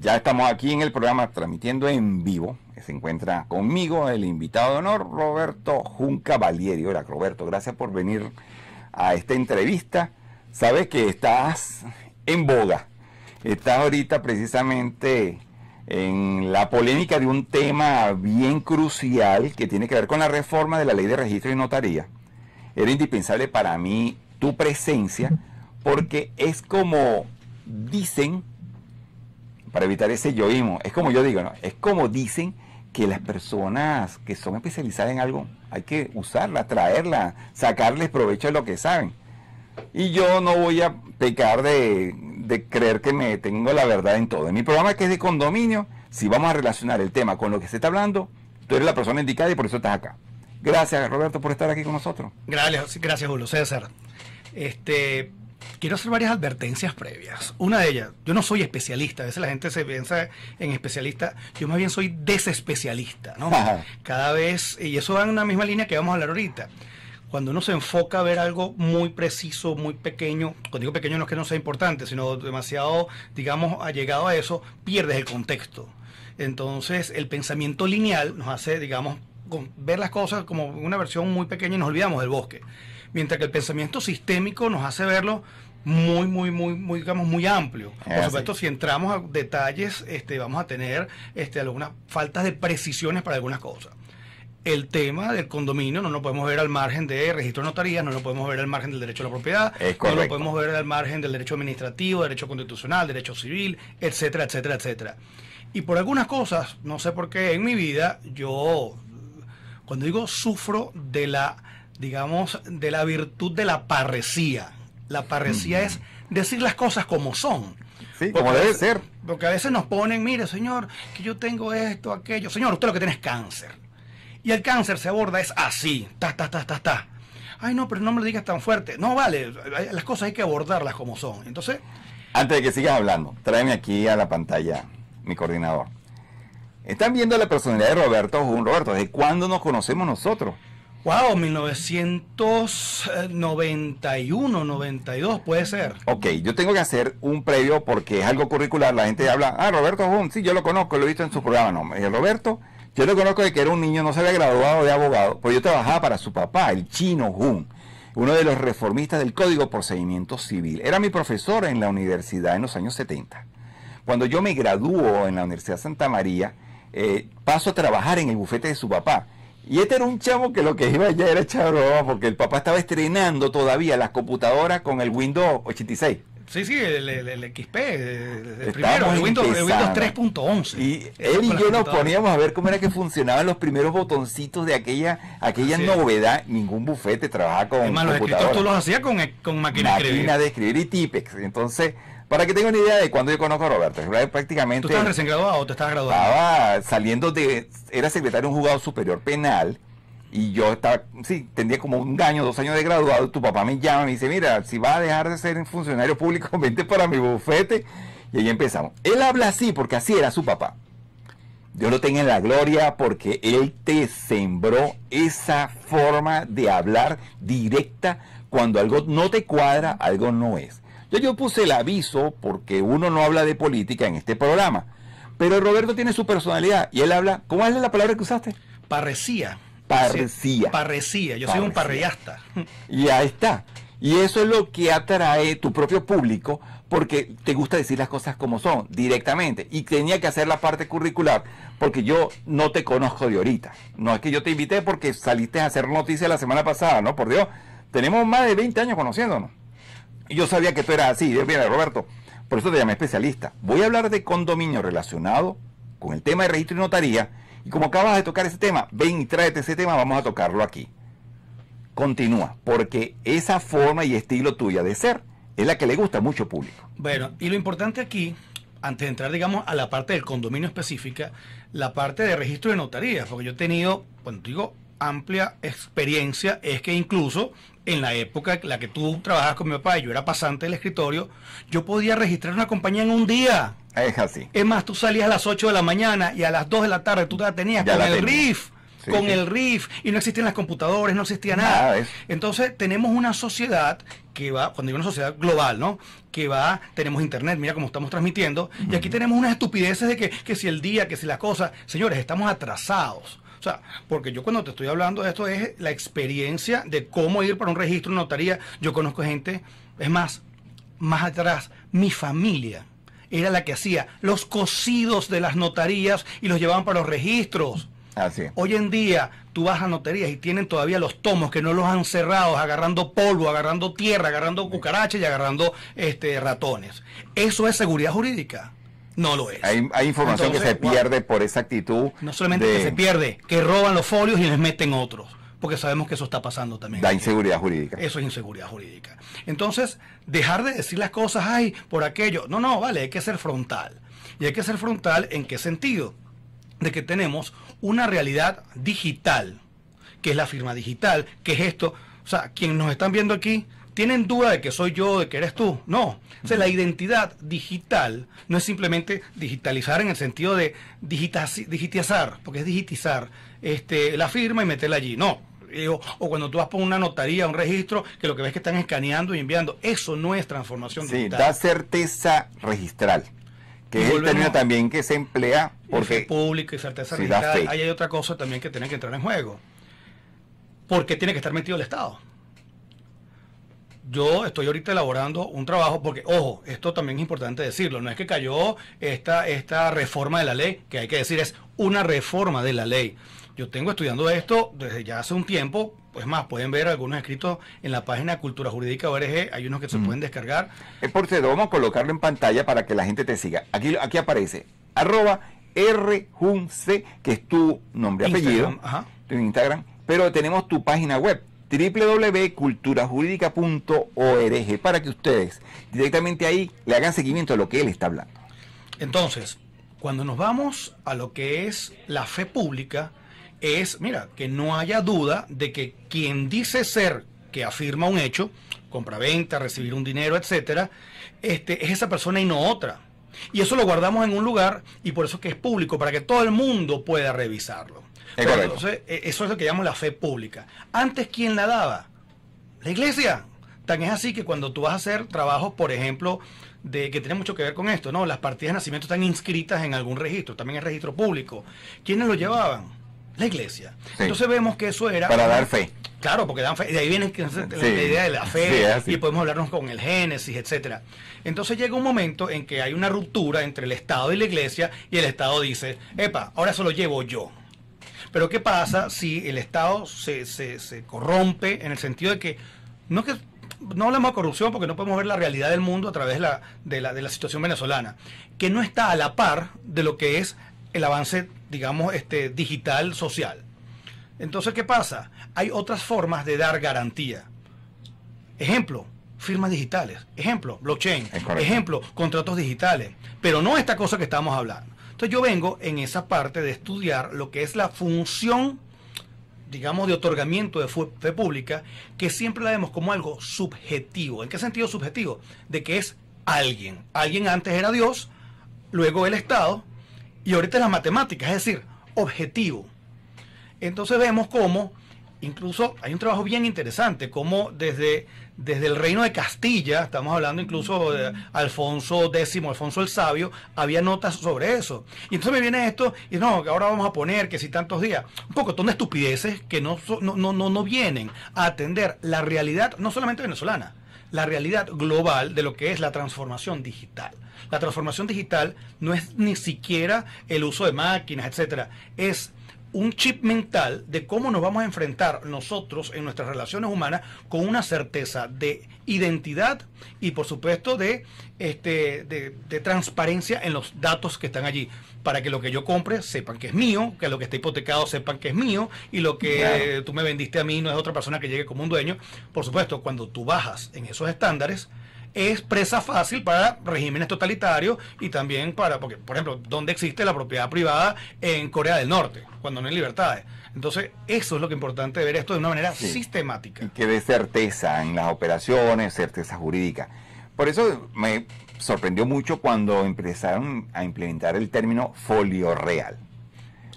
Ya estamos aquí en el programa transmitiendo en vivo. Se encuentra conmigo el invitado de honor, Roberto Junca Valieri. Hola, Roberto, gracias por venir a esta entrevista. Sabes que estás en boga. Estás ahorita precisamente en la polémica de un tema bien crucial que tiene que ver con la reforma de la ley de registro y notaría. Era indispensable para mí tu presencia porque es como dicen para evitar ese yoísmo. Es como yo digo, ¿no? Es como dicen que las personas que son especializadas en algo hay que usarla, traerla, sacarles provecho de lo que saben. Y yo no voy a pecar de, creer que me tengo la verdad en todo. En mi programa que es de condominio, si vamos a relacionar el tema con lo que se está hablando, tú eres la persona indicada y por eso estás acá. Gracias Roberto por estar aquí con nosotros. Gracias, gracias Julio César. Este, quiero hacer varias advertencias previas. Una de ellas, yo no soy especialista, a veces la gente se piensa en especialista, yo más bien soy desespecialista, ¿no? Cada vez, y eso va en una misma línea que vamos a hablar ahorita. Cuando uno se enfoca a ver algo muy preciso, muy pequeño, cuando digo pequeño no es que no sea importante, sino demasiado, digamos, allegado a eso, pierdes el contexto. Entonces, el pensamiento lineal nos hace, digamos, ver las cosas como una versión muy pequeña y nos olvidamos del bosque mientras que el pensamiento sistémico nos hace verlo muy, muy, muy, muy, digamos, muy amplio. Por ah, supuesto, si entramos a detalles, este, vamos a tener este, algunas faltas de precisiones para algunas cosas. El tema del condominio no lo podemos ver al margen de registro de notarías, no lo podemos ver al margen del derecho a la propiedad, no lo podemos ver al margen del derecho administrativo, derecho constitucional, derecho civil, etcétera, etcétera, etcétera. Y por algunas cosas, no sé por qué en mi vida, yo, cuando digo sufro de la, digamos, de la virtud de la parresía. La parresía es decir las cosas como son. Sí, como debe ser. Porque a veces nos ponen, mire, señor, que yo tengo esto, aquello. Señor, usted lo que tiene es cáncer. Y el cáncer se aborda es así, ta, ta, ta, ta, ta. Ay, no, pero no me lo digas tan fuerte. No, vale, las cosas hay que abordarlas como son. Entonces... Antes de que sigas hablando, tráeme aquí a la pantalla mi coordinador. Están viendo la personalidad de Roberto Jun. Roberto, ¿desde cuándo nos conocemos nosotros? Wow, 1991, 92, puede ser. Ok, yo tengo que hacer un previo porque es algo curricular. La gente habla, ah, Roberto Jun, sí, yo lo conozco, lo he visto en su programa. No, el Roberto, yo lo conozco de que era un niño, no se había graduado de abogado, pues yo trabajaba para su papá, el chino Jun, uno de los reformistas del Código de Procedimiento Civil. Era mi profesor en la universidad en los años 70. Cuando yo me graduó en la Universidad de Santa María, eh, paso a trabajar en el bufete de su papá y este era un chavo que lo que iba ya era echar porque el papá estaba estrenando todavía las computadoras con el Windows 86. Sí, sí, el, XP, el, primero, el Windows, Windows 3.11. Y él y yo nos poníamos a ver cómo era que funcionaban los primeros botoncitos de aquella aquella novedad. Ningún bufete trabajaba con más los escritos tú los hacías con, con máquina, de escribir. de escribir y Tipex. Entonces, para que tengan una idea de cuando yo conozco a Roberto, prácticamente... ¿Tú estabas recién graduado o te estabas graduando? Estaba saliendo de... Era secretario de un juzgado superior penal y yo estaba, sí, tendría como un año, dos años de graduado, tu papá me llama y me dice, mira, si va a dejar de ser funcionario público, vente para mi bufete. Y ahí empezamos. Él habla así porque así era su papá. Dios lo tenga en la gloria porque Él te sembró esa forma de hablar directa cuando algo no te cuadra, algo no es. Yo, puse el aviso porque uno no habla de política en este programa. Pero Roberto tiene su personalidad y él habla. ¿Cómo es la palabra que usaste? Parecía Parecía Parecía, Yo soy un y ahí está. Y eso es lo que atrae tu propio público porque te gusta decir las cosas como son, directamente. Y tenía que hacer la parte curricular, porque yo no te conozco de ahorita. No es que yo te invité porque saliste a hacer noticias la semana pasada, ¿no? Por Dios, tenemos más de 20 años conociéndonos. Yo sabía que tú eras así, yo, mira, Roberto, por eso te llamé especialista. Voy a hablar de condominio relacionado con el tema de registro y notaría. Y como acabas de tocar ese tema, ven y tráete ese tema, vamos a tocarlo aquí. Continúa, porque esa forma y estilo tuya de ser es la que le gusta mucho al público. Bueno, y lo importante aquí, antes de entrar, digamos, a la parte del condominio específica, la parte de registro de notaría, porque yo he tenido, bueno, digo, amplia experiencia es que incluso en la época en la que tú trabajabas con mi papá yo era pasante del escritorio, yo podía registrar una compañía en un día. Es así. Es más, tú salías a las 8 de la mañana y a las 2 de la tarde tú la tenías con el RIF. con el RIF y no existían las computadoras, no existía nada. Entonces tenemos una sociedad que va, cuando digo una sociedad global, ¿no? Que va, tenemos internet, mira cómo estamos transmitiendo, y aquí tenemos unas estupideces de que, que si el día, que si las cosas, señores, estamos atrasados. O sea, porque yo cuando te estoy hablando de esto es la experiencia de cómo ir para un registro de notaría. Yo conozco gente, es más, más atrás, mi familia era la que hacía los cocidos de las notarías y los llevaban para los registros. Así Hoy en día tú vas a notarías y tienen todavía los tomos que no los han cerrado, agarrando polvo, agarrando tierra, agarrando cucarachas y agarrando este, ratones. Eso es seguridad jurídica. No lo es. Hay, información que se pierde por esa actitud. No solamente que se pierde, que roban los folios y les meten otros, porque sabemos que eso está pasando también. da inseguridad jurídica. Eso es inseguridad jurídica. Entonces, dejar de decir las cosas, ay, por aquello. No, no, vale, hay que ser frontal. Y hay que ser frontal en qué sentido? De que tenemos una realidad digital, que es la firma digital, que es esto. O sea, quienes nos están viendo aquí tienen duda de que soy yo, de que eres tú. No. O sea, la identidad digital no es simplemente digitalizar en el sentido de digitizar, porque es digitizar este, la firma y meterla allí. No. Eh, o, cuando tú vas por una notaría, un registro, que lo que ves es que están escaneando y enviando. Eso no es transformación digital. Sí, da certeza registral que es el término también que se emplea porque público y certeza registral. ahí hay otra cosa también que tiene que entrar en juego porque tiene que estar metido el Estado yo estoy ahorita elaborando un trabajo, porque, ojo, esto también es importante decirlo, no es que cayó esta, esta reforma de la ley, que hay que decir es una reforma de la ley. Yo tengo estudiando esto desde ya hace un tiempo, pues más, pueden ver algunos escritos en la página Cultura Jurídica ORG, hay unos que se pueden descargar. Es por cierto, vamos a colocarlo en pantalla para que la gente te siga. Aquí, aquí aparece, arroba rjunce, que es tu nombre, y apellido, Instagram, pero tenemos tu página web, www.culturajuridica.org para que ustedes directamente ahí le hagan seguimiento a lo que él está hablando. Entonces, cuando nos vamos a lo que es la fe pública, es, mira, que no haya duda de que quien dice ser que afirma un hecho, compra venta, recibir un dinero, etcétera, este, es esa persona y no otra. Y eso lo guardamos en un lugar y por eso que es público, para que todo el mundo pueda revisarlo. Entonces, eh, eso es lo que llamamos la fe pública. Antes, ¿quién la daba? La iglesia. Tan es así que cuando tú vas a hacer trabajos, por ejemplo, de que tiene mucho que ver con esto, ¿no? Las partidas de nacimiento están inscritas en algún registro, también el registro público. ¿Quiénes lo llevaban? La iglesia. Entonces vemos que eso era. Para dar fe. Claro, porque dan fe. De ahí viene la idea de la fe. y podemos hablarnos con el Génesis, etcétera. Entonces llega un momento en que hay una ruptura entre el Estado y la iglesia, y el Estado dice, epa, ahora se lo llevo yo. Pero ¿qué pasa si el Estado se, corrompe en el sentido de que no que no hablamos de corrupción porque no podemos ver la realidad del mundo a través de la, de la, situación venezolana, que no está a la par de lo que es el avance, digamos, este, digital, social. Entonces, ¿qué pasa? Hay otras formas de dar garantía. Ejemplo, firmas digitales. Ejemplo, blockchain. Ejemplo, contratos digitales. Pero no esta cosa que estamos hablando. Entonces yo vengo en esa parte de estudiar lo que es la función, digamos, de otorgamiento de fe pública, que siempre la vemos como algo subjetivo. ¿En qué sentido subjetivo? De que es alguien. Alguien antes era Dios, luego el Estado, y ahorita es la matemática, es decir, objetivo. Entonces vemos cómo incluso hay un trabajo bien interesante, como desde, desde el reino de Castilla, estamos hablando incluso de Alfonso X, Alfonso el Sabio, había notas sobre eso. Y entonces me viene esto, y no, ahora vamos a poner que si tantos días, un poco de estupideces que no, no, no, no vienen a atender la realidad, no solamente venezolana, la realidad global de lo que es la transformación digital. La transformación digital no es ni siquiera el uso de máquinas, etcétera, es un chip mental de cómo nos vamos a enfrentar nosotros en nuestras relaciones humanas con una certeza de identidad y por supuesto de, este, de, transparencia en los datos que están allí para que lo que yo compre sepan que es mío, que lo que está hipotecado sepan que es mío y lo que tú me vendiste a mí no es otra persona que llegue como un dueño. Por supuesto, cuando tú bajas en esos estándares, es presa fácil para regímenes totalitarios y también para, porque, por ejemplo, ¿dónde existe la propiedad privada en Corea del Norte, cuando no hay libertades? Entonces, eso es lo que es importante ver esto de una manera sistemática. Y que dé certeza en las operaciones, certeza jurídica. Por eso me sorprendió mucho cuando empezaron a implementar el término folio real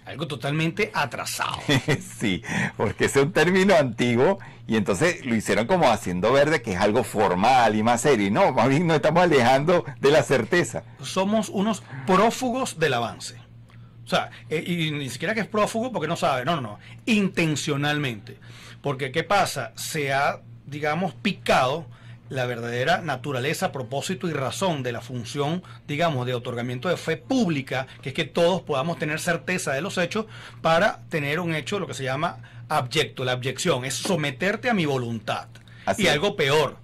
algo totalmente atrasado. sí, porque es un término antiguo y entonces lo hicieron como haciendo verde que es algo formal y más serio. No, más bien nos estamos alejando de la certeza. Somos unos prófugos del avance. O sea, eh, y ni siquiera que es prófugo porque no sabe, no, no, no, intencionalmente. Porque ¿qué pasa? Se ha, digamos, picado la verdadera naturaleza, propósito y razón de la función, digamos, de otorgamiento de fe pública, que es que todos podamos tener certeza de los hechos para tener un hecho, lo que se llama abyecto, la abyección, es someterte a mi voluntad. y algo peor,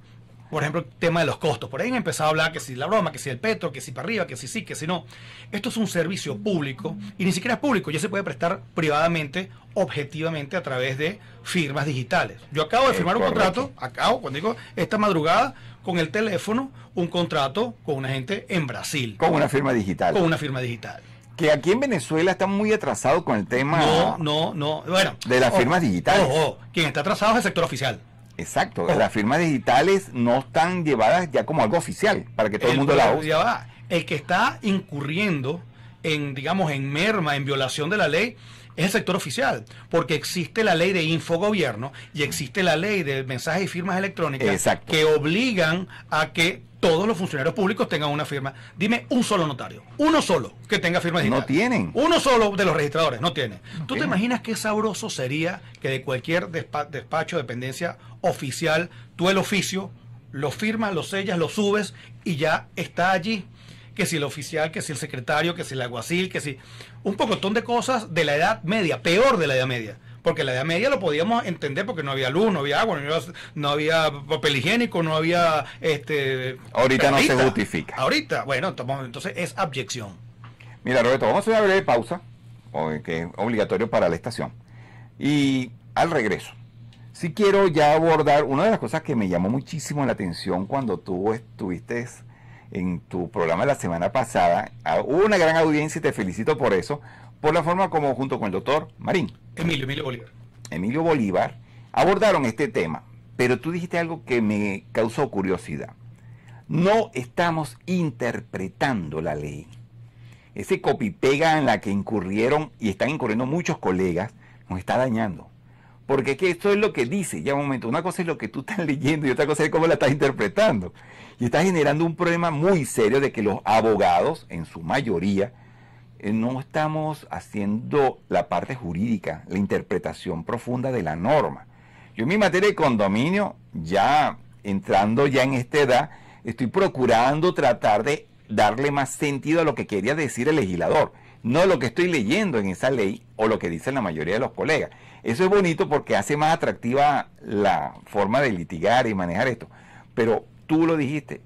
por ejemplo, el tema de los costos. Por ahí han empezado a hablar que si la broma, que si el petro, que si para arriba, que si sí, que si no. Esto es un servicio público y ni siquiera es público, ya se puede prestar privadamente, objetivamente, a través de firmas digitales. Yo acabo de firmar un contrato, acabo, cuando digo esta madrugada, con el teléfono, un contrato con una gente en Brasil. Con una firma digital. Con una firma digital que aquí en Venezuela está muy atrasado con el tema no no no de las firmas digitales No, quien está atrasado es el sector oficial Exacto, las firmas digitales no están llevadas ya como algo oficial, para que todo el, mundo la use. El que está incurriendo en, digamos, en merma, en violación de la ley, es el sector oficial, porque existe la ley de infogobierno y existe la ley de mensajes y firmas electrónicas que obligan a que todos los funcionarios públicos tengan una firma. Dime un solo notario, uno solo que tenga firma digital. No tienen. Uno solo de los registradores, no tiene. ¿Tú te imaginas qué sabroso sería que de cualquier despacho, dependencia oficial, tú el oficio, lo firmas, lo sellas, lo subes y ya está allí que si el oficial, que si el secretario, que si el aguacil, que si un pocotón de cosas de la edad media, peor de la edad media. Porque la edad media lo podíamos entender porque no había luz, no había agua, no había, papel higiénico, no había... este Ahorita no se justifica. Ahorita, bueno, entonces es abyección. Mira, Roberto, vamos a hacer una breve pausa, que es obligatorio para la estación. Y al regreso, si quiero ya abordar una de las cosas que me llamó muchísimo la atención cuando tú estuviste en tu programa la semana pasada. Hubo una gran audiencia y te felicito por eso, por la forma como junto con el doctor Marín. Emilio, Emilio Bolívar. Emilio Bolívar abordaron este tema, pero tú dijiste algo que me causó curiosidad. No estamos interpretando la ley. Ese copy en la que incurrieron y están incurriendo muchos colegas nos está dañando. Porque que esto es lo que dice, ya un momento, una cosa es lo que tú estás leyendo y otra cosa es cómo la estás interpretando. Y está generando un problema muy serio de que los abogados, en su mayoría, eh, no estamos haciendo la parte jurídica, la interpretación profunda de la norma. Yo en mi materia de condominio, ya entrando ya en esta edad, estoy procurando tratar de darle más sentido a lo que quería decir el legislador no lo que estoy leyendo en esa ley o lo que dicen la mayoría de los colegas. Eso es bonito porque hace más atractiva la forma de litigar y manejar esto. Pero tú lo dijiste,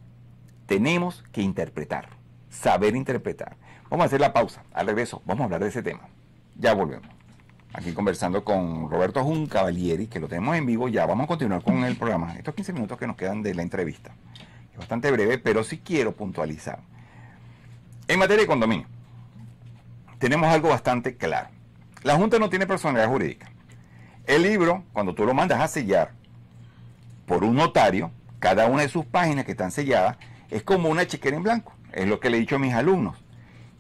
tenemos que interpretar, saber interpretar. Vamos a hacer la pausa. Al regreso, vamos a hablar de ese tema. Ya volvemos. Aquí conversando con Roberto Jun Cavalieri, que lo tenemos en vivo. Ya vamos a continuar con el programa. Estos 15 minutos que nos quedan de la entrevista. Es bastante breve, pero sí quiero puntualizar. En materia de condominio tenemos algo bastante claro. La Junta no tiene personalidad jurídica. El libro, cuando tú lo mandas a sellar por un notario, cada una de sus páginas que están selladas es como una chequera en blanco. Es lo que le he dicho a mis alumnos.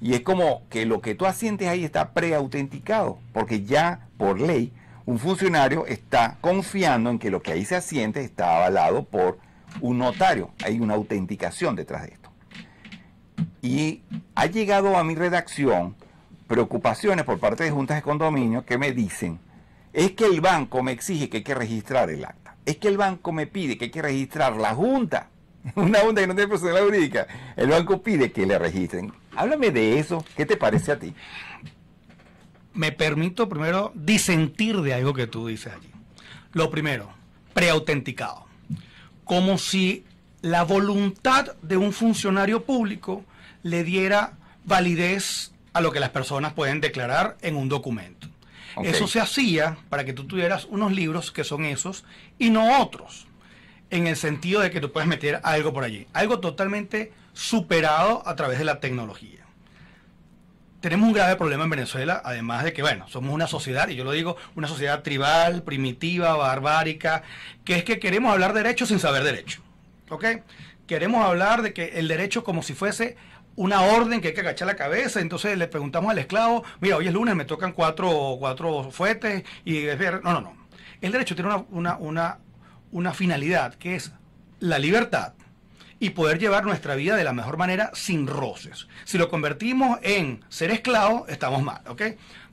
Y es como que lo que tú asientes ahí está preautenticado, porque ya por ley un funcionario está confiando en que lo que ahí se asiente está avalado por un notario. Hay una autenticación detrás de esto. Y ha llegado a mi redacción preocupaciones por parte de juntas de condominio que me dicen, es que el banco me exige que hay que registrar el acta, es que el banco me pide que hay que registrar la junta, una junta que no tiene la jurídica, el banco pide que le registren. Háblame de eso, ¿qué te parece a ti? Me permito primero disentir de algo que tú dices allí. Lo primero, preautenticado. Como si la voluntad de un funcionario público le diera validez a lo que las personas pueden declarar en un documento. Eso se hacía para que tú tuvieras unos libros que son esos y no otros, en el sentido de que tú puedes meter algo por allí, algo totalmente superado a través de la tecnología. Tenemos un grave problema en Venezuela, además de que, bueno, somos una sociedad, y yo lo digo, una sociedad tribal, primitiva, barbárica, que es que queremos hablar derecho sin saber derecho. ¿Ok? Queremos hablar de que el derecho como si fuese una orden que hay que agachar la cabeza. Entonces le preguntamos al esclavo, mira, hoy es lunes, me tocan cuatro, cuatro fuetes y es ver. No, no, no. El derecho tiene una, una, una, finalidad que es la libertad y poder llevar nuestra vida de la mejor manera sin roces. Si lo convertimos en ser esclavo, estamos mal, ¿ok?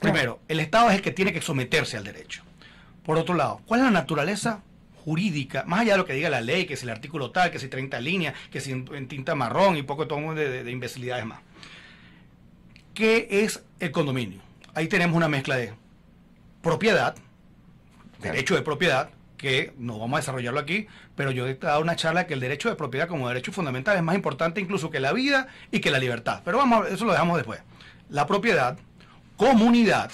Primero, el Estado es el que tiene que someterse al derecho. Por otro lado, ¿cuál es la naturaleza jurídica, más allá de lo que diga la ley, que si el artículo tal, que si 30 líneas, que si en tinta marrón y poco tomo de, de, imbecilidades más. ¿Qué es el condominio? Ahí tenemos una mezcla de propiedad, derecho de propiedad, que no vamos a desarrollarlo aquí, pero yo he dado una charla que el derecho de propiedad como derecho fundamental es más importante incluso que la vida y que la libertad. Pero vamos, eso lo dejamos después. La propiedad, comunidad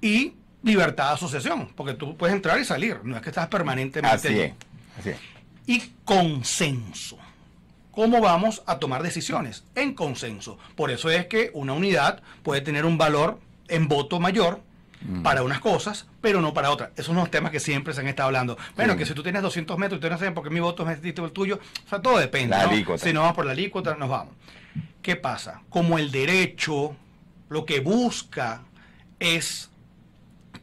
y libertad de asociación, porque tú puedes entrar y salir, no es que estás permanentemente así Y consenso. ¿Cómo vamos a tomar decisiones? En consenso. Por eso es que una unidad puede tener un valor en voto mayor mm. para unas cosas, pero no para otras. Esos son los temas que siempre se han estado hablando. Bueno, que si tú tienes 200 metros y tú no sabes por qué mi voto es distinto al tuyo, o sea, todo depende. Si no vamos por la alícuota, nos vamos. ¿Qué pasa? Como el derecho lo que busca es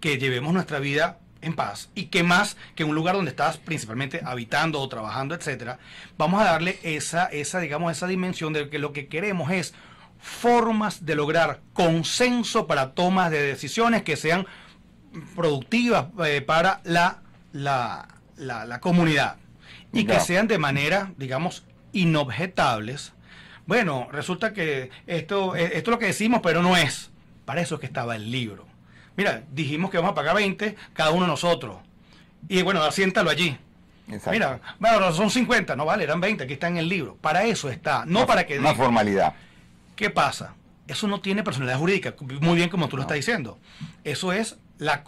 que llevemos nuestra vida en paz y que más que un lugar donde estás principalmente habitando o trabajando, etcétera, vamos a darle esa, esa, digamos, esa dimensión de que lo que queremos es formas de lograr consenso para tomas de decisiones que sean productivas eh, para la, la, comunidad y que sean de manera, digamos, inobjetables. Bueno, resulta que esto, eh, esto es lo que decimos, pero no es. Para eso es que estaba el libro mira, dijimos que vamos a pagar 20 cada uno de nosotros. Y bueno, asiéntalo allí. Mira, bueno, son 50, no vale, eran 20, aquí está en el libro. Para eso está, no para que... Una formalidad. ¿Qué pasa? Eso no tiene personalidad jurídica, muy bien como tú lo estás diciendo. Eso es el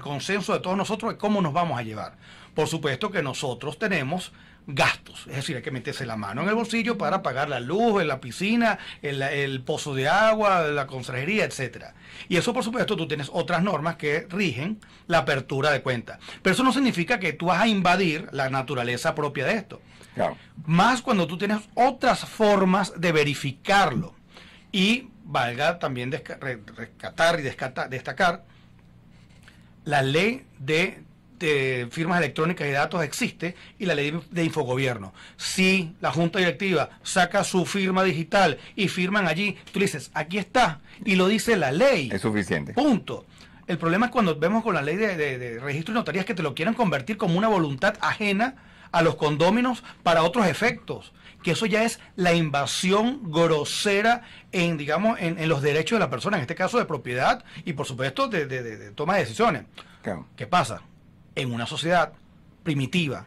consenso de todos nosotros de cómo nos vamos a llevar. Por supuesto que nosotros tenemos gastos. Es decir, hay que meterse la mano en el bolsillo para pagar la luz, la piscina, el, el pozo de agua, la consejería, etcétera. Y eso, por supuesto, tú tienes otras normas que rigen la apertura de cuentas. Pero eso no significa que tú vas a invadir la naturaleza propia de esto. Más cuando tú tienes otras formas de verificarlo. Y valga también rescatar y destacar la ley de de firmas electrónicas y datos existe y la ley de infogobierno. Si la junta directiva saca su firma digital y firman allí, tú dices, aquí está, y lo dice la ley. Es suficiente. Punto. El problema es cuando vemos con la ley de, registro y notarías que te lo quieren convertir como una voluntad ajena a los condóminos para otros efectos que eso ya es la invasión grosera en, digamos, en, los derechos de la persona, en este caso de propiedad y por supuesto de, toma de decisiones. ¿Qué pasa? en una sociedad primitiva,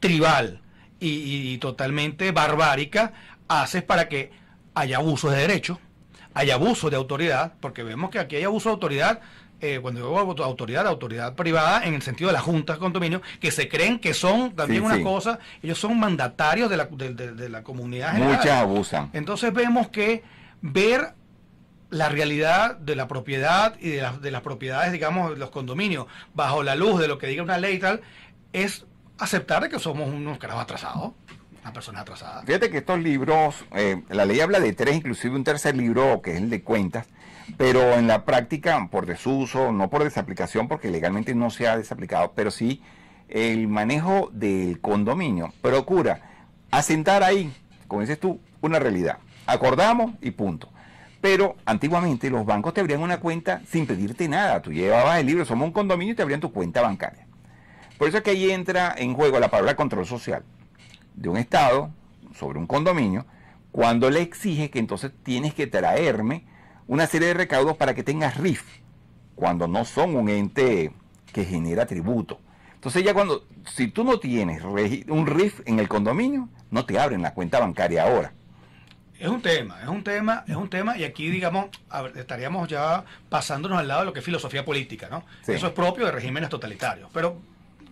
tribal y, totalmente barbárica, haces para que haya abuso de derechos, haya abuso de autoridad, porque vemos que aquí hay abuso de autoridad eh, cuando digo autoridad, autoridad privada, en el sentido de las juntas de condominio, que se creen que son también una cosa, ellos son mandatarios de la, de la comunidad general. Muchas abusan. Entonces vemos que ver la realidad de la propiedad y de, las propiedades, digamos, de los condominios, bajo la luz de lo que diga una ley tal, es aceptar que somos unos carajos atrasados, una persona atrasada. Fíjate que estos libros, eh, la ley habla de tres, inclusive un tercer libro, que es el de cuentas, pero en la práctica, por desuso, no por desaplicación, porque legalmente no se ha desaplicado, pero sí el manejo del condominio procura asentar ahí, como dices tú, una realidad. Acordamos y punto. Pero antiguamente los bancos te abrían una cuenta sin pedirte nada. Tú llevabas el libro, somos un condominio y te abrían tu cuenta bancaria. Por eso es que ahí entra en juego la palabra control social de un Estado sobre un condominio cuando le exige que entonces tienes que traerme una serie de recaudos para que tengas RIF, cuando no son un ente que genera tributo. Entonces ya cuando, si tú no tienes un RIF en el condominio, no te abren la cuenta bancaria ahora. Es un tema, es un tema, es un tema, y aquí, digamos, estaríamos ya pasándonos al lado de lo que es filosofía política, ¿no? Eso es propio de regímenes totalitarios. Pero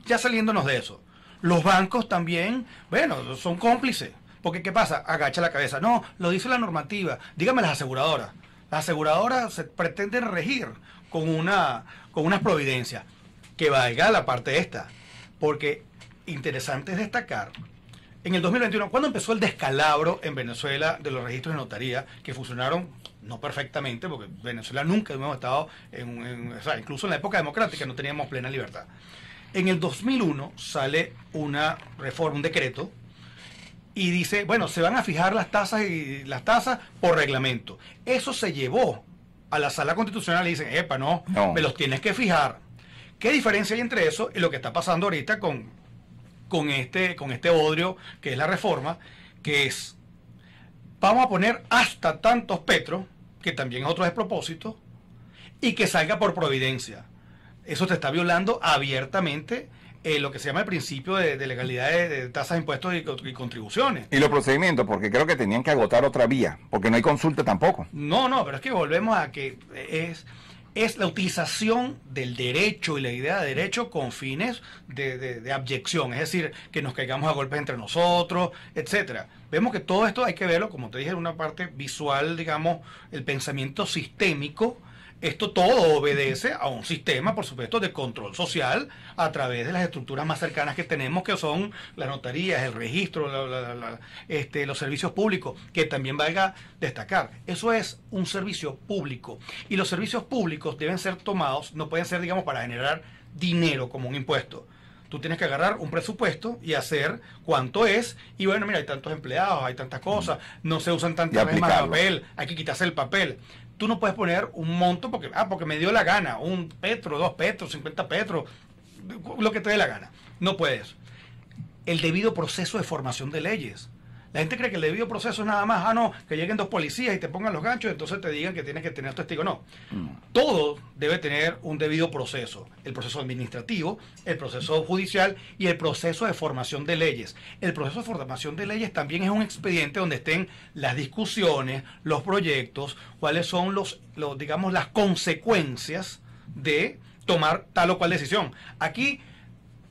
ya saliéndonos de eso, los bancos también, bueno, son cómplices. Porque, ¿qué pasa? Agacha la cabeza. No, lo dice la normativa. Dígame las aseguradoras. Las aseguradoras se pretenden regir con, una, con unas providencias. Que valga la parte esta. Porque interesante es destacar en el 2021, ¿cuándo empezó el descalabro en Venezuela de los registros de notaría que funcionaron no perfectamente, porque Venezuela nunca hemos estado, en, incluso en la época democrática no teníamos plena libertad? En el 2001 sale una reforma, un decreto, y dice, bueno, se van a fijar las tasas y las tasas por reglamento. Eso se llevó a la sala constitucional y dicen, epa, no, me los tienes que fijar. ¿Qué diferencia hay entre eso y lo que está pasando ahorita con con este, con este odrio que es la reforma, que es, vamos a poner hasta tantos petros, que también es otro despropósito, y que salga por providencia. Eso te está violando abiertamente eh, lo que se llama el principio de, legalidad de, tasas impuestos y, y, contribuciones. Y los procedimientos, porque creo que tenían que agotar otra vía, porque no hay consulta tampoco. No, no, pero es que volvemos a que es es la utilización del derecho y la idea de derecho con fines de, de, abyección, es decir, que nos caigamos a golpes entre nosotros, etcétera. Vemos que todo esto hay que verlo, como te dije, en una parte visual, digamos, el pensamiento sistémico esto todo obedece a un sistema, por supuesto, de control social a través de las estructuras más cercanas que tenemos, que son las notarías, el registro, este, los servicios públicos, que también valga destacar. Eso es un servicio público. Y los servicios públicos deben ser tomados, no pueden ser, digamos, para generar dinero como un impuesto tú tienes que agarrar un presupuesto y hacer cuánto es. Y bueno, mira, hay tantos empleados, hay tantas cosas, no se usan tantas de papel, hay que quitarse el papel tú no puedes poner un monto porque, ah, porque me dio la gana, un petro, dos petros, cincuenta petros, lo que te dé la gana. No puedes. El debido proceso de formación de leyes. La gente cree que el debido proceso es nada más, ah, no, que lleguen dos policías y te pongan los ganchos, y entonces te digan que tienes que tener testigo. No, mm. todo debe tener un debido proceso. El proceso administrativo, el proceso judicial y el proceso de formación de leyes. El proceso de formación de leyes también es un expediente donde estén las discusiones, los proyectos, cuáles son los, los digamos, las consecuencias de tomar tal o cual decisión. Aquí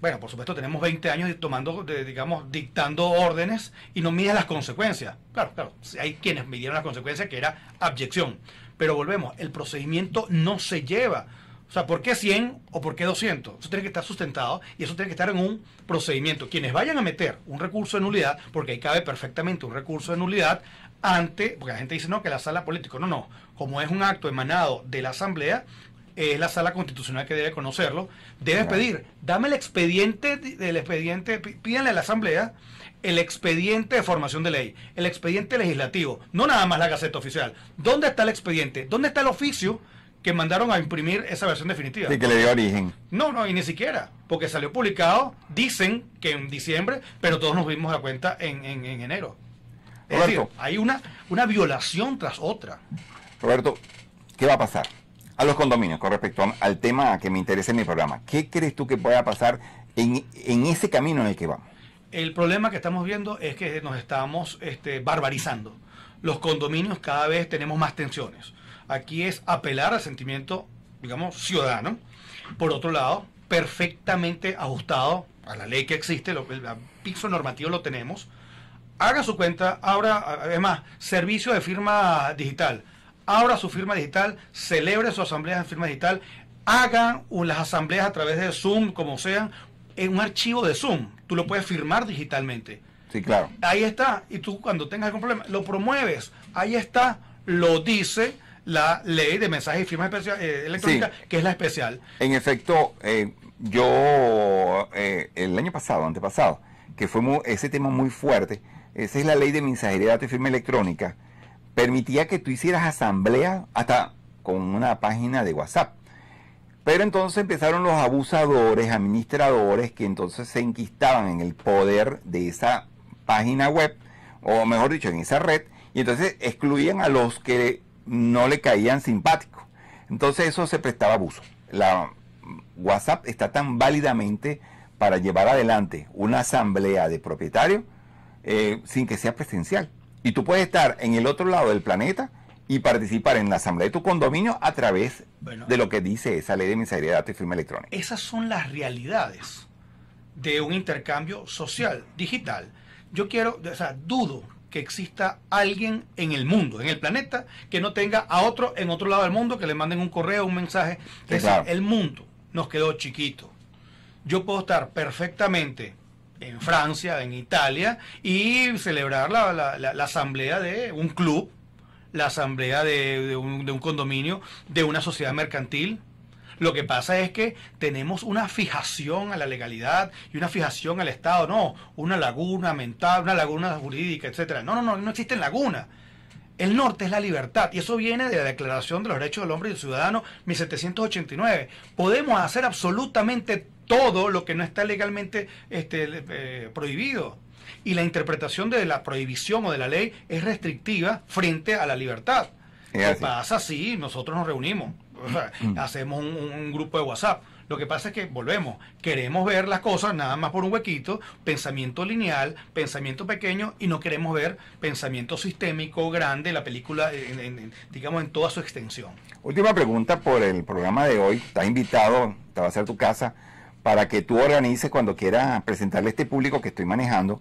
bueno, por supuesto tenemos 20 años tomando, digamos, dictando órdenes y no mide las consecuencias. Claro, claro, hay quienes midieron las consecuencias que era abyección. Pero volvemos, el procedimiento no se lleva. O sea, ¿por qué 100 o por qué 200? Eso tiene que estar sustentado y eso tiene que estar en un procedimiento. Quienes vayan a meter un recurso de nulidad, porque ahí cabe perfectamente un recurso de nulidad, ante, porque la gente dice, no, que la sala política, no, no, como es un acto emanado de la Asamblea, es la sala constitucional que debe conocerlo, debe pedir, dame el expediente, del expediente, pídanle a la Asamblea el expediente de formación de ley, el expediente legislativo, no nada más la Gaceta Oficial. ¿Dónde está el expediente? ¿Dónde está el oficio que mandaron a imprimir esa versión definitiva. y que le dio origen. No, no, y ni siquiera, porque salió publicado, dicen que en diciembre, pero todos nos dimos la cuenta en, enero. Es decir, hay una, una violación tras otra. Roberto, ¿qué va a pasar? a los condominios con respecto al tema que me interesa en mi programa. ¿Qué crees tú que pueda pasar en, ese camino en el que vamos? El problema que estamos viendo es que nos estamos este, barbarizando. Los condominios cada vez tenemos más tensiones. Aquí es apelar al sentimiento, digamos, ciudadano. Por otro lado, perfectamente ajustado a la ley que existe, el, el piso normativo lo tenemos. Haga su cuenta, ahora, además, servicio de firma digital abra su firma digital, celebre su asamblea en firma digital, haga las asambleas a través de Zoom, como sean, en un archivo de Zoom. Tú lo puedes firmar digitalmente. Sí, claro. Ahí está. Y tú cuando tengas algún problema, lo promueves. Ahí está. Lo dice la ley de mensajes y firmas electrónica. Eh, electrónicas, que es la especial. En efecto, eh, yo eh, el año pasado, antepasado, que fue ese tema muy fuerte, esa es la ley de mensajería de firma electrónica permitía que tú hicieras asamblea hasta con una página de WhatsApp. Pero entonces empezaron los abusadores, administradores, que entonces se enquistaban en el poder de esa página web, o mejor dicho, en esa red, y entonces excluían a los que no le caían simpáticos. Entonces eso se prestaba abuso. La WhatsApp está tan válidamente para llevar adelante una asamblea de propietarios eh, sin que sea presencial. Y tú puedes estar en el otro lado del planeta y participar en la asamblea de tu condominio a través de lo que dice esa ley de mensajería de datos y firma electrónica. Esas son las realidades de un intercambio social, digital. Yo quiero, o sea, dudo que exista alguien en el mundo, en el planeta, que no tenga a otro en otro lado del mundo que le manden un correo, un mensaje. que el mundo nos quedó chiquito. Yo puedo estar perfectamente en Francia, en Italia, y celebrar la, asamblea de un club, la asamblea de, un, condominio, de una sociedad mercantil. Lo que pasa es que tenemos una fijación a la legalidad y una fijación al Estado, no, una laguna mental, una laguna jurídica, etcétera. No, no, no, no existen laguna El norte es la libertad y eso viene de la Declaración de los Derechos del Hombre y del Ciudadano 1789. Podemos hacer absolutamente todo lo que no está legalmente este, eh, prohibido. Y la interpretación de la prohibición o de la ley es restrictiva frente a la libertad. pasa así nosotros nos reunimos? Mm. hacemos un, grupo de WhatsApp. Lo que pasa es que, volvemos, queremos ver las cosas nada más por un huequito, pensamiento lineal, pensamiento pequeño, y no queremos ver pensamiento sistémico, grande, la película, en, digamos, en toda su extensión. Última pregunta por el programa de hoy. Está invitado, te va a hacer tu casa, para que tú organices cuando quieras presentarle a este público que estoy manejando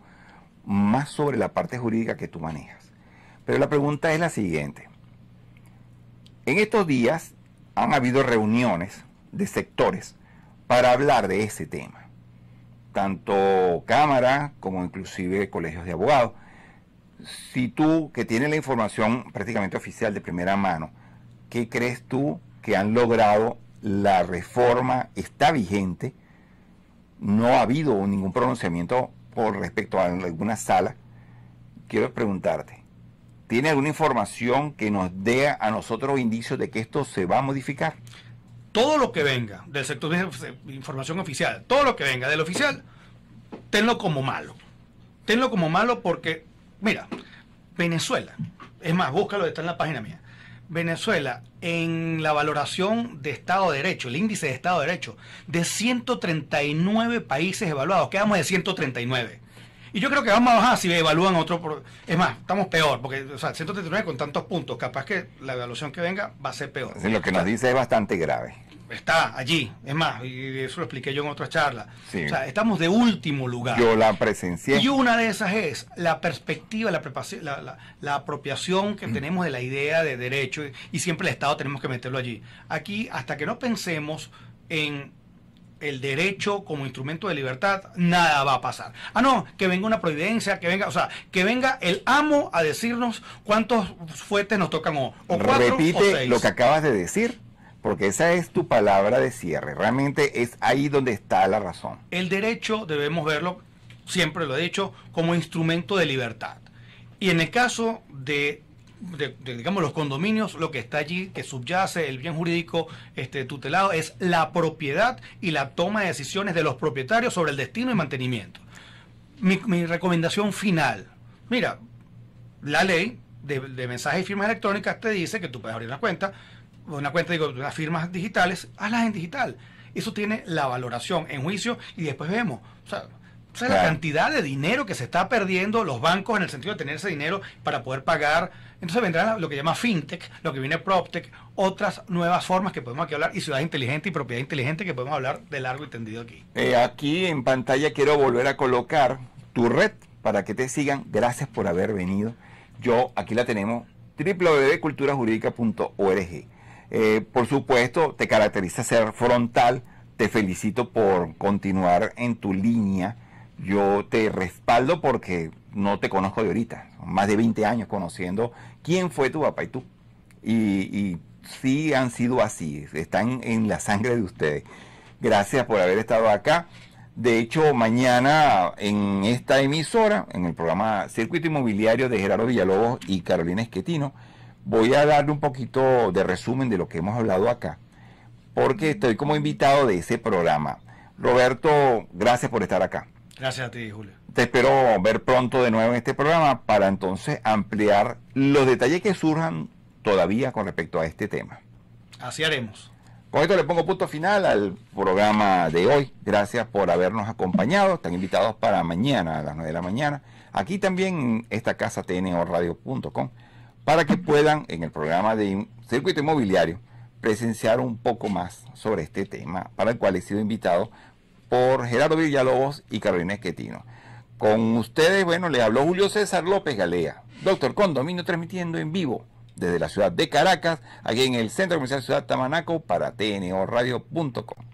más sobre la parte jurídica que tú manejas. Pero la pregunta es la siguiente. En estos días han habido reuniones de sectores para hablar de ese tema. Tanto Cámara como inclusive colegios de abogados. Si tú, que tienes la información prácticamente oficial de primera mano, ¿qué crees tú que han logrado? La reforma está vigente no ha habido ningún pronunciamiento por respecto a alguna sala, quiero preguntarte, ¿tiene alguna información que nos dé a nosotros indicios de que esto se va a modificar? Todo lo que venga del sector de información oficial, todo lo que venga del oficial, tenlo como malo. Tenlo como malo porque, mira, Venezuela, es más, búscalo, está en la página mía. Venezuela en la valoración de Estado de Derecho, el índice de Estado de Derecho, de 139 países evaluados. Quedamos de 139. Y yo creo que vamos a bajar si evalúan otro. Es más, estamos peor, porque o sea, 139 con tantos puntos, capaz que la evaluación que venga va a ser peor. lo que nos dice es bastante grave está allí. Es más, y eso lo expliqué yo en otra charla. O sea, estamos de último lugar. Yo la presencié. Y una de esas es la perspectiva, la, la, la, apropiación que mm. tenemos de la idea de derecho y, siempre el Estado tenemos que meterlo allí. Aquí, hasta que no pensemos en el derecho como instrumento de libertad, nada va a pasar. Ah, no, que venga una providencia, que venga, o sea, que venga el amo a decirnos cuántos fuertes nos tocan o, o Repite lo que acabas de decir porque esa es tu palabra de cierre. Realmente es ahí donde está la razón. El derecho debemos verlo, siempre lo he dicho, como instrumento de libertad. Y en el caso de, digamos, los condominios, lo que está allí, que subyace el bien jurídico este, tutelado, es la propiedad y la toma de decisiones de los propietarios sobre el destino y mantenimiento. Mi, recomendación final, mira, la ley de, de mensajes y firmas electrónicas te dice que tú puedes abrir una cuenta, una cuenta, digo, de firmas digitales, hazlas en digital. Eso tiene la valoración en juicio y después vemos. O sea, la cantidad de dinero que se está perdiendo los bancos en el sentido de tener ese dinero para poder pagar. Entonces vendrá lo que llama fintech, lo que viene proptech, otras nuevas formas que podemos aquí hablar y ciudad inteligente y propiedad inteligente que podemos hablar de largo y tendido aquí. Eh, aquí en pantalla quiero volver a colocar tu red para que te sigan. Gracias por haber venido. Yo aquí la tenemos www.culturajuridica.org. Eh, por supuesto, te caracteriza ser frontal. Te felicito por continuar en tu línea. Yo te respaldo porque no te conozco de ahorita. más de 20 años conociendo quién fue tu papá y tú. Y, y sí han sido así. Están en la sangre de ustedes. Gracias por haber estado acá. De hecho, mañana en esta emisora, en el programa Circuito Inmobiliario de Gerardo Villalobos y Carolina Esquetino, voy a darle un poquito de resumen de lo que hemos hablado acá, porque estoy como invitado de ese programa. Roberto, gracias por estar acá. Gracias a ti, Julio. Te espero ver pronto de nuevo en este programa para entonces ampliar los detalles que surjan todavía con respecto a este tema. Así haremos. Con esto le pongo punto final al programa de hoy. Gracias por habernos acompañado. Están invitados para mañana a las 9 de la mañana. Aquí también en esta casa tnoradio.com para que puedan en el programa de circuito inmobiliario presenciar un poco más sobre este tema, para el cual he sido invitado por Gerardo Villalobos y Carolina Esquetino. Con ustedes, bueno, le habló Julio César López Galea, doctor Condominio, transmitiendo en vivo desde la ciudad de Caracas, aquí en el Centro Comercial Ciudad Tamanaco para tnoradio.com.